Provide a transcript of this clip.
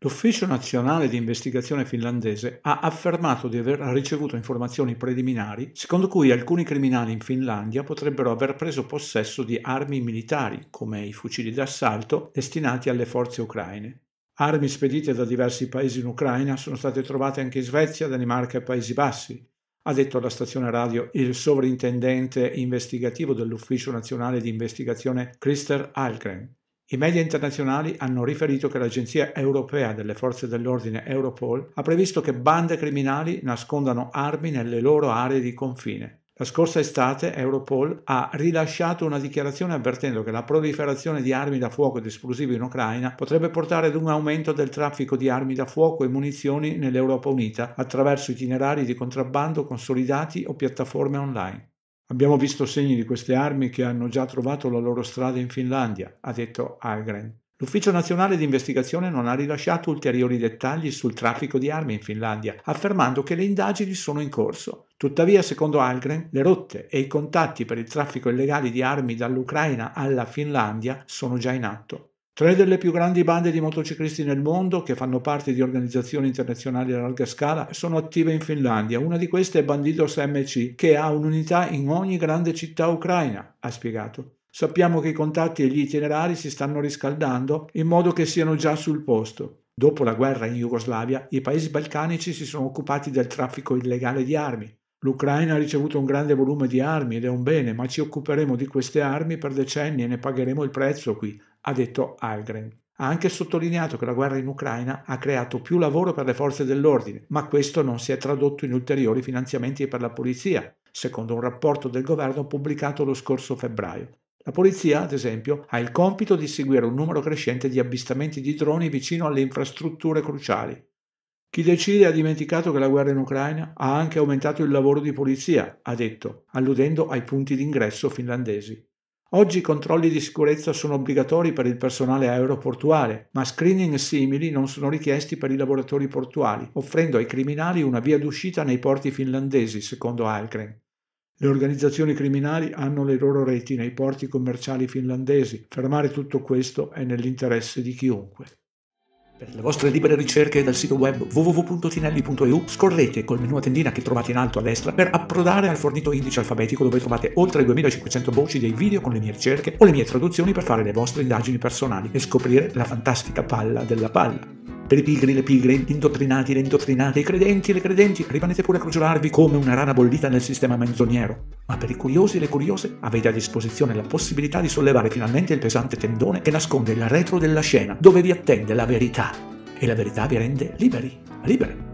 L'Ufficio nazionale di investigazione finlandese ha affermato di aver ricevuto informazioni preliminari secondo cui alcuni criminali in Finlandia potrebbero aver preso possesso di armi militari, come i fucili d'assalto, destinati alle forze ucraine. Armi spedite da diversi paesi in Ucraina sono state trovate anche in Svezia, Danimarca e Paesi Bassi, ha detto alla stazione radio il sovrintendente investigativo dell'Ufficio nazionale di investigazione Christer Algren. I media internazionali hanno riferito che l'Agenzia europea delle forze dell'ordine Europol ha previsto che bande criminali nascondano armi nelle loro aree di confine. La scorsa estate Europol ha rilasciato una dichiarazione avvertendo che la proliferazione di armi da fuoco ed esplosivi in Ucraina potrebbe portare ad un aumento del traffico di armi da fuoco e munizioni nell'Europa unita attraverso itinerari di contrabbando consolidati o piattaforme online. Abbiamo visto segni di queste armi che hanno già trovato la loro strada in Finlandia, ha detto Algren. L'Ufficio nazionale di investigazione non ha rilasciato ulteriori dettagli sul traffico di armi in Finlandia, affermando che le indagini sono in corso. Tuttavia, secondo Algren, le rotte e i contatti per il traffico illegale di armi dall'Ucraina alla Finlandia sono già in atto. Tre delle più grandi bande di motociclisti nel mondo, che fanno parte di organizzazioni internazionali a larga scala, sono attive in Finlandia. Una di queste è Bandidos MC, che ha un'unità in ogni grande città ucraina, ha spiegato. Sappiamo che i contatti e gli itinerari si stanno riscaldando in modo che siano già sul posto. Dopo la guerra in Jugoslavia, i paesi balcanici si sono occupati del traffico illegale di armi. L'Ucraina ha ricevuto un grande volume di armi ed è un bene, ma ci occuperemo di queste armi per decenni e ne pagheremo il prezzo qui, ha detto Algren. Ha anche sottolineato che la guerra in Ucraina ha creato più lavoro per le forze dell'ordine, ma questo non si è tradotto in ulteriori finanziamenti per la polizia, secondo un rapporto del governo pubblicato lo scorso febbraio. La polizia, ad esempio, ha il compito di seguire un numero crescente di avvistamenti di droni vicino alle infrastrutture cruciali. Chi decide ha dimenticato che la guerra in Ucraina ha anche aumentato il lavoro di polizia, ha detto, alludendo ai punti d'ingresso finlandesi. Oggi i controlli di sicurezza sono obbligatori per il personale aeroportuale, ma screening simili non sono richiesti per i lavoratori portuali, offrendo ai criminali una via d'uscita nei porti finlandesi, secondo Algren. Le organizzazioni criminali hanno le loro reti nei porti commerciali finlandesi. Fermare tutto questo è nell'interesse di chiunque. Per le vostre libere ricerche dal sito web www.tinelli.eu scorrete col menu a tendina che trovate in alto a destra per approdare al fornito indice alfabetico dove trovate oltre 2500 voci dei video con le mie ricerche o le mie traduzioni per fare le vostre indagini personali e scoprire la fantastica palla della palla. Per i pigri, le pigre, gli indottrinati, le indottrinate, i credenti le credenti, rimanete pure a crogiolarvi come una rana bollita nel sistema menzognero. Ma per i curiosi e le curiose avete a disposizione la possibilità di sollevare finalmente il pesante tendone che nasconde il retro della scena, dove vi attende la verità. E la verità vi rende liberi, liberi.